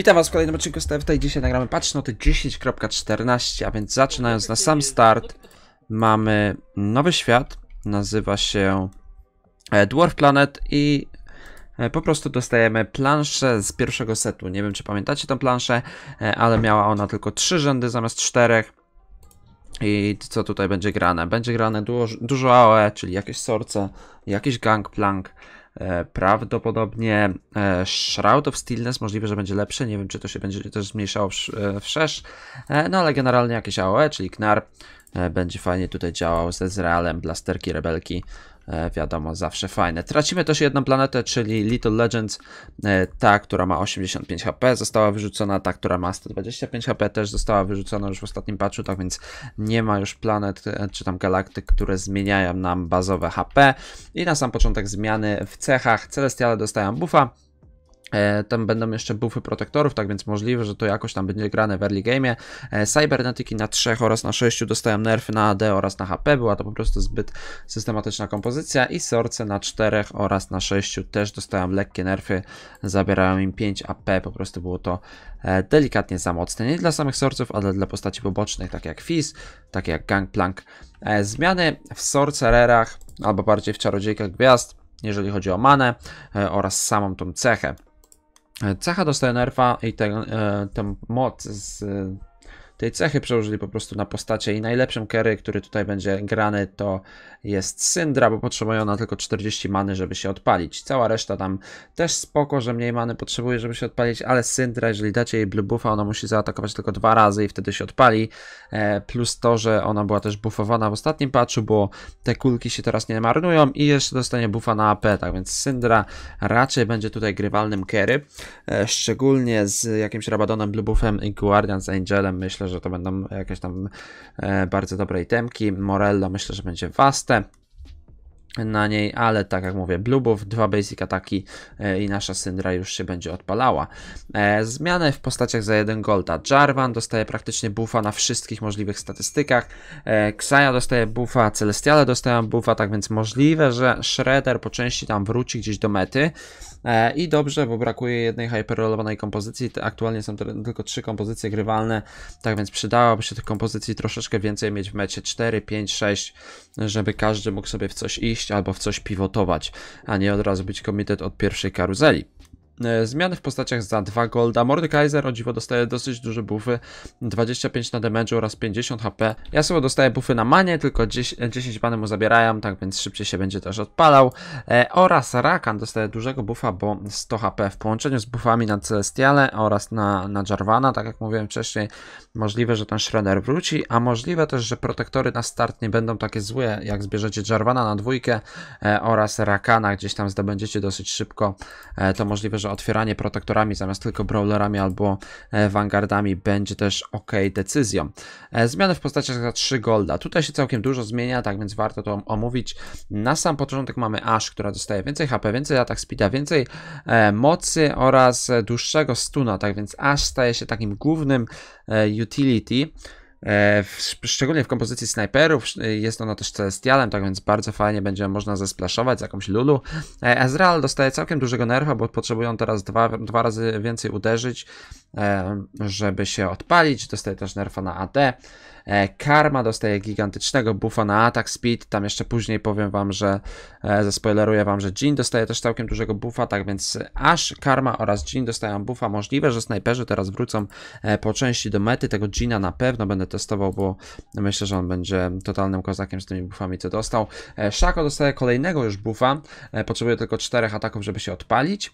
Witam was w kolejnym odcinku z TFT. Dzisiaj nagramy patch noty 10.14, a więc zaczynając na sam start mamy nowy świat, nazywa się e, Dwarf Planet i e, po prostu dostajemy planszę z pierwszego setu. Nie wiem czy pamiętacie tę planszę, e, ale miała ona tylko 3 rzędy zamiast 4. I co tutaj będzie grane? Będzie grane dużo, dużo AOE, czyli jakieś sorce, jakiś gangplank, plank E, prawdopodobnie e, Shroud of Stillness możliwe, że będzie lepszy. Nie wiem, czy to się będzie też zmniejszało wszerz. E, no ale generalnie jakieś AOE, czyli Knar będzie fajnie tutaj działał ze Zrealem, Blasterki, Rebelki. E, wiadomo, zawsze fajne. Tracimy też jedną planetę, czyli Little Legends, e, ta, która ma 85 HP została wyrzucona, ta, która ma 125 HP też została wyrzucona już w ostatnim patchu, tak więc nie ma już planet e, czy tam galaktyk, które zmieniają nam bazowe HP. I na sam początek zmiany w cechach Celestiale dostają buffa, E, tam będą jeszcze bufy protektorów, tak więc możliwe, że to jakoś tam będzie grane w early game. Cybernetyki na 3 oraz na 6 dostają nerfy na AD oraz na HP, była to po prostu zbyt systematyczna kompozycja i sorce na 4 oraz na 6 też dostają lekkie nerfy, zabierają im 5 AP, po prostu było to e, delikatnie za mocne. Nie dla samych sorców, ale dla postaci pobocznych, takie jak Fizz, takie jak Gangplank. E, zmiany w sorcererach, albo bardziej w czarodziejkach gwiazd, jeżeli chodzi o manę oraz samą tą cechę. Cecha dostaje nerfa i tę e, moc z tej cechy przełożyli po prostu na postacie i najlepszym carry, który tutaj będzie grany to jest Syndra, bo potrzebuje ona tylko 40 many, żeby się odpalić. Cała reszta tam też spoko, że mniej many potrzebuje, żeby się odpalić, ale Syndra, jeżeli dacie jej blue buffa, ona musi zaatakować tylko dwa razy i wtedy się odpali. E, plus to, że ona była też buffowana w ostatnim patchu, bo te kulki się teraz nie marnują i jeszcze dostanie buffa na AP, tak więc Syndra raczej będzie tutaj grywalnym carry, e, szczególnie z jakimś Rabadonem, blue buffem i Guardian z Angelem, myślę, że to będą jakieś tam e, bardzo dobre itemki. Morello myślę, że będzie Vaste na niej, ale tak jak mówię, Bluebow, dwa basic ataki e, i nasza Syndra już się będzie odpalała. E, zmiany w postaciach za jeden golda. Jarvan dostaje praktycznie buffa na wszystkich możliwych statystykach, e, Xayah dostaje buffa, Celestiale dostają buffa, tak więc możliwe, że Shredder po części tam wróci gdzieś do mety. I dobrze, bo brakuje jednej hyperrolowanej kompozycji. Aktualnie są tylko trzy kompozycje grywalne, tak więc przydałoby się tych kompozycji troszeczkę więcej mieć w mecie 4, 5, 6, żeby każdy mógł sobie w coś iść albo w coś pivotować, a nie od razu być komitet od pierwszej karuzeli. E, zmiany w postaciach za 2 golda. Mordekaiser o dziwo dostaje dosyć duże buffy. 25 na damage oraz 50 HP. Ja sobie dostaję buffy na manie, tylko 10, 10 mu zabierają, tak więc szybciej się będzie też odpalał. E, oraz Rakan dostaje dużego buffa, bo 100 HP w połączeniu z buffami na Celestiale oraz na, na Jarvana, tak jak mówiłem wcześniej, możliwe, że ten Shredder wróci, a możliwe też, że protektory na start nie będą takie złe, jak zbierzecie Jarvana na dwójkę e, oraz Rakana gdzieś tam zdobędziecie dosyć szybko, e, to możliwe, że otwieranie protektorami zamiast tylko brawlerami albo vanguardami e, będzie też ok decyzją. E, zmiany w postaci za 3 golda. Tutaj się całkiem dużo zmienia, tak więc warto to omówić. Na sam początek mamy Ash, która dostaje więcej HP, więcej atak speeda, więcej e, mocy oraz dłuższego stuna, tak więc Ash staje się takim głównym utility E, w, szczególnie w kompozycji snajperów e, jest ono też celestialem, tak więc bardzo fajnie będzie można zesplaszować z jakąś lulu. E, Ezreal dostaje całkiem dużego nerfa, bo potrzebują teraz dwa, dwa razy więcej uderzyć, żeby się odpalić. Dostaje też nerfa na AD. E, Karma dostaje gigantycznego buffa na atak, speed. Tam jeszcze później powiem wam, że e, zaspoileruję wam, że Jin dostaje też całkiem dużego buffa, tak więc aż Karma oraz Jin dostają buffa. Możliwe, że snajperzy teraz wrócą e, po części do mety. Tego Jina na pewno będę testował, bo myślę, że on będzie totalnym kozakiem z tymi buffami, co dostał. Shaco dostaje kolejnego już buffa. potrzebuje tylko czterech ataków, żeby się odpalić.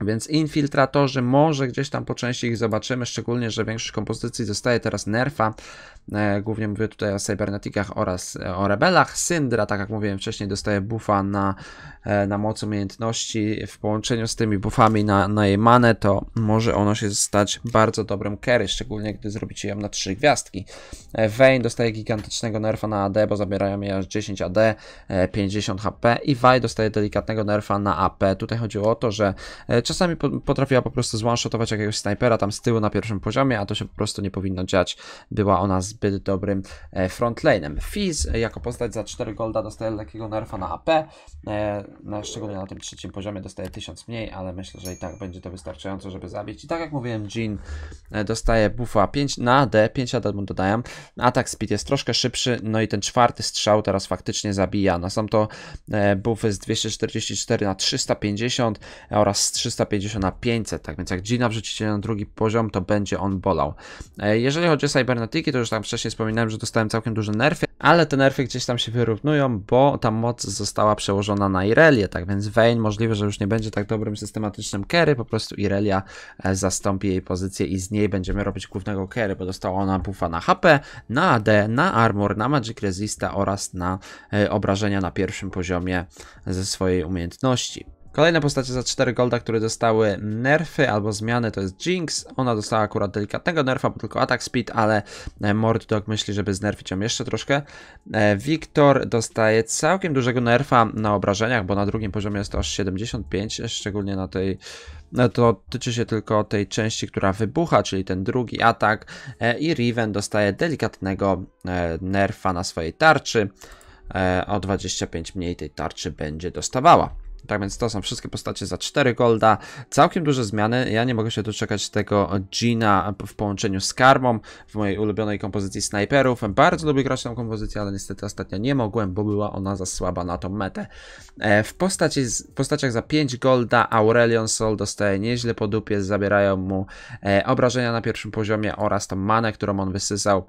Więc infiltratorzy może gdzieś tam po części ich zobaczymy, szczególnie, że większość kompozycji zostaje teraz nerfa. E, głównie mówię tutaj o cybernetikach oraz e, o rebelach. Syndra, tak jak mówiłem wcześniej, dostaje buffa na, e, na moc umiejętności. W połączeniu z tymi buffami na, na jej manę, to może ono się stać bardzo dobrym carry, szczególnie gdy zrobicie ją na 3 gwiazdki. Vayne dostaje gigantycznego nerfa na AD, bo zabierają jej aż 10 AD, 50 HP i Vi dostaje delikatnego nerfa na AP. Tutaj chodziło o to, że Czasami potrafiła po prostu zwanshotować jakiegoś snajpera tam z tyłu na pierwszym poziomie, a to się po prostu nie powinno dziać. Była ona zbyt dobrym e, frontlanem. Fizz e, jako postać za 4 golda dostaje lekkiego nerfa na AP, e, na, szczególnie na tym trzecim poziomie dostaje 1000 mniej, ale myślę, że i tak będzie to wystarczająco, żeby zabić. I tak jak mówiłem, Jean dostaje buffa 5 na D, 5 AD mu dodaję. Atak speed jest troszkę szybszy, no i ten czwarty strzał teraz faktycznie zabija. No są to buffy z 244 na 350 oraz z 300 350 na 500, tak więc jak Gina wrzucicie na drugi poziom, to będzie on bolał. E, jeżeli chodzi o Cybernetiki, to już tam wcześniej wspominałem, że dostałem całkiem duże nerfy, ale te nerfy gdzieś tam się wyrównują, bo ta moc została przełożona na Irelię, tak więc Vayne możliwe, że już nie będzie tak dobrym systematycznym carry, po prostu Irelia e, zastąpi jej pozycję i z niej będziemy robić głównego carry, bo dostała ona buffa na HP, na AD, na Armor, na Magic Resista oraz na e, obrażenia na pierwszym poziomie ze swojej umiejętności. Kolejne postacie za 4 golda, które dostały nerfy albo zmiany to jest Jinx. Ona dostała akurat delikatnego nerfa, bo tylko atak speed, ale e, Mordog myśli, żeby znerfić ją jeszcze troszkę. Viktor e, dostaje całkiem dużego nerfa na obrażeniach, bo na drugim poziomie jest to aż 75, szczególnie na tej... No to tyczy się tylko tej części, która wybucha, czyli ten drugi atak. E, I Riven dostaje delikatnego nerfa na swojej tarczy. O 25 mniej tej tarczy będzie dostawała. Tak więc to są wszystkie postacie za 4 golda. Całkiem duże zmiany. Ja nie mogę się doczekać tego Gina w połączeniu z Karmą w mojej ulubionej kompozycji snajperów. Bardzo lubię grać tą kompozycję, ale niestety ostatnio nie mogłem, bo była ona za słaba na tą metę. E, w, postaci, w postaciach za 5 golda Aurelion Sol dostaje nieźle po dupie, zabierają mu e, obrażenia na pierwszym poziomie oraz tą manę, którą on wysysał.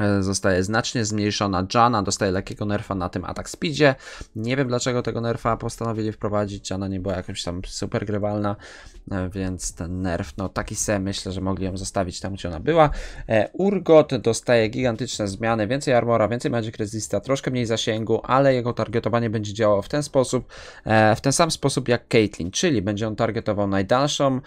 E, zostaje znacznie zmniejszona. Jana dostaje lekkiego nerfa na tym atak speedzie. Nie wiem dlaczego tego nerfa postanowili wprowadzić. Jana nie była jakąś tam super grywalna, e, więc ten nerf, no taki se, myślę, że mogli ją zostawić tam, gdzie ona była. E, Urgot dostaje gigantyczne zmiany, więcej armora, więcej magic resista, troszkę mniej zasięgu, ale jego targetowanie będzie działało w ten sposób, w ten sam sposób jak Caitlyn, czyli będzie on targetował najdalszą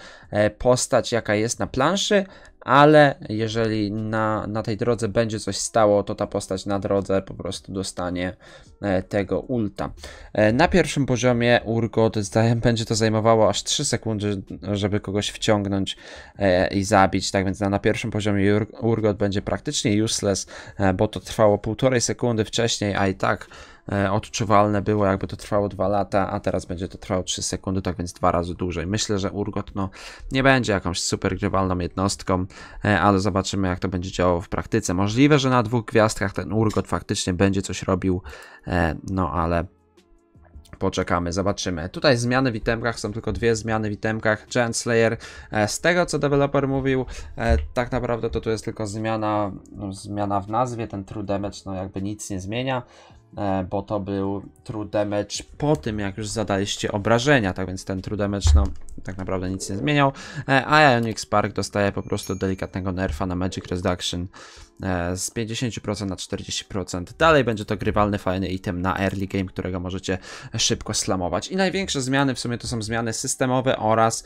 postać, jaka jest na planszy, ale jeżeli na, na tej drodze będzie coś stało, to ta postać na drodze po prostu dostanie e, tego ulta. E, na pierwszym poziomie Urgot będzie to zajmowało aż 3 sekundy, żeby kogoś wciągnąć e, i zabić, tak więc na, na pierwszym poziomie Urgot będzie praktycznie useless, bo to trwało półtorej sekundy wcześniej, a i tak E, odczuwalne było, jakby to trwało 2 lata, a teraz będzie to trwało 3 sekundy, tak więc dwa razy dłużej. Myślę, że Urgot no, nie będzie jakąś super grywalną jednostką, e, ale zobaczymy, jak to będzie działało w praktyce. Możliwe, że na dwóch gwiazdkach ten Urgot faktycznie będzie coś robił, e, no ale poczekamy, zobaczymy. Tutaj zmiany w itemkach, są tylko dwie zmiany w itemkach. Giant Slayer, z tego co deweloper mówił, tak naprawdę to tu jest tylko zmiana, no, zmiana w nazwie, ten True Damage no jakby nic nie zmienia. E, bo to był true damage po tym, jak już zadaliście obrażenia, tak więc ten true damage, no, tak naprawdę nic nie zmieniał, e, a Ionic Spark dostaje po prostu delikatnego nerfa na Magic Reduction e, z 50% na 40%. Dalej będzie to grywalny, fajny item na early game, którego możecie szybko slamować. I największe zmiany w sumie to są zmiany systemowe oraz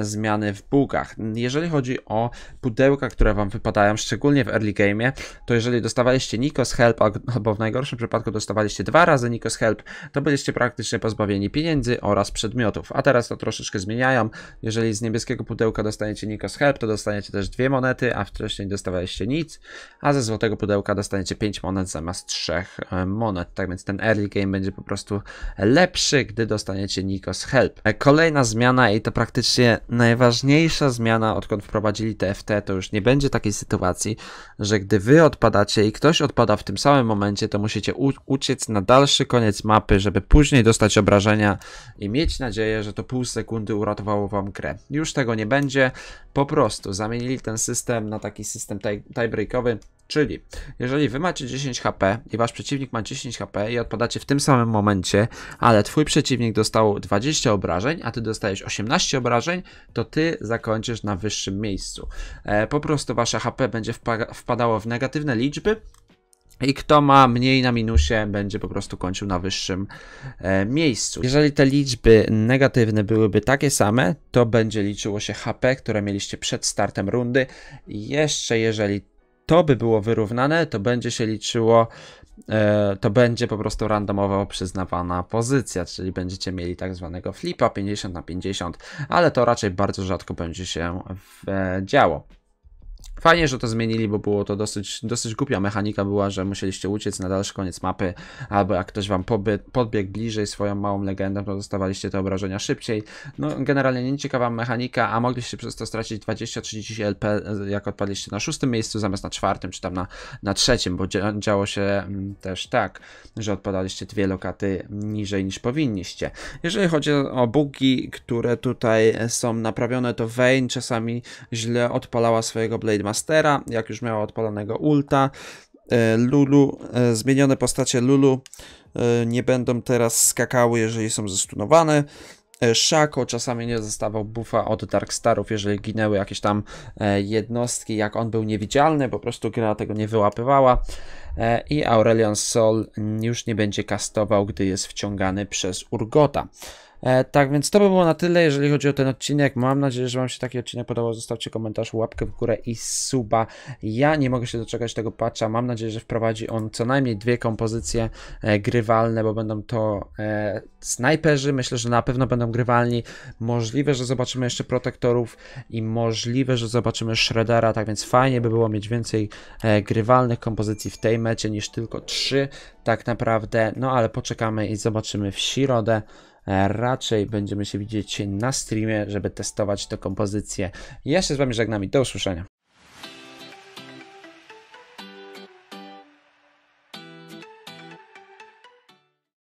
zmiany w bugach. Jeżeli chodzi o pudełka, które wam wypadają, szczególnie w early game, to jeżeli dostawaliście Nikos Help albo w najgorszym przypadku przypadku dostawaliście dwa razy Nikos Help, to byliście praktycznie pozbawieni pieniędzy oraz przedmiotów. A teraz to troszeczkę zmieniają. Jeżeli z niebieskiego pudełka dostaniecie Nikos Help, to dostaniecie też dwie monety, a wcześniej dostawaliście nic, a ze złotego pudełka dostaniecie 5 monet zamiast trzech e, monet. Tak więc ten early game będzie po prostu lepszy, gdy dostaniecie Nikos Help. E, kolejna zmiana i to praktycznie najważniejsza zmiana, odkąd wprowadzili TFT, to już nie będzie takiej sytuacji, że gdy wy odpadacie i ktoś odpada w tym samym momencie, to musicie użyć uciec na dalszy koniec mapy, żeby później dostać obrażenia i mieć nadzieję, że to pół sekundy uratowało wam grę. Już tego nie będzie, po prostu zamienili ten system na taki system tiebreakowy, Czyli jeżeli wy macie 10 HP i wasz przeciwnik ma 10 HP i odpadacie w tym samym momencie, ale twój przeciwnik dostał 20 obrażeń, a ty dostajesz 18 obrażeń, to ty zakończysz na wyższym miejscu. E, po prostu wasze HP będzie wpadało w negatywne liczby i kto ma mniej na minusie, będzie po prostu kończył na wyższym e, miejscu. Jeżeli te liczby negatywne byłyby takie same, to będzie liczyło się HP, które mieliście przed startem rundy. Jeszcze jeżeli to by było wyrównane, to będzie się liczyło, e, to będzie po prostu randomowo przyznawana pozycja, czyli będziecie mieli tak zwanego flipa 50 na 50, ale to raczej bardzo rzadko będzie się w, e, działo. Fajnie, że to zmienili, bo było to dosyć, dosyć głupia mechanika była, że musieliście uciec na dalszy koniec mapy, albo jak ktoś wam podbiegł, podbiegł bliżej swoją małą legendą, to dostawaliście te obrażenia szybciej. No, generalnie ciekawa mechanika, a mogliście przez to stracić 20-30 LP, jak odpadliście na szóstym miejscu, zamiast na czwartym, czy tam na, na trzecim, bo działo się mm, też tak, że odpadaliście dwie lokaty niżej niż powinniście. Jeżeli chodzi o bugi, które tutaj są naprawione, to Vayne czasami źle odpalała swojego Blade Mastera, jak już miała odpalonego ulta. E, Lulu, e, zmienione postacie Lulu e, nie będą teraz skakały, jeżeli są zestunowane. Szako czasami nie zostawał buffa od Darkstarów, jeżeli ginęły jakieś tam jednostki, jak on był niewidzialny, po prostu gra tego nie wyłapywała. I Aurelion Sol już nie będzie kastował, gdy jest wciągany przez Urgota. E, tak więc to by było na tyle, jeżeli chodzi o ten odcinek. Mam nadzieję, że Wam się taki odcinek podobał. Zostawcie komentarz, łapkę w górę i suba. Ja nie mogę się doczekać tego patcha. Mam nadzieję, że wprowadzi on co najmniej dwie kompozycje e, grywalne, bo będą to e, snajperzy. Myślę, że na pewno będą grywalni. Możliwe, że zobaczymy jeszcze protektorów i możliwe, że zobaczymy Shreddera. Tak więc fajnie by było mieć więcej e, grywalnych kompozycji w tej mecie niż tylko trzy tak naprawdę. No ale poczekamy i zobaczymy w środę. E, raczej będziemy się widzieć na streamie, żeby testować tę kompozycję. Ja się z Wami żegnam i do usłyszenia.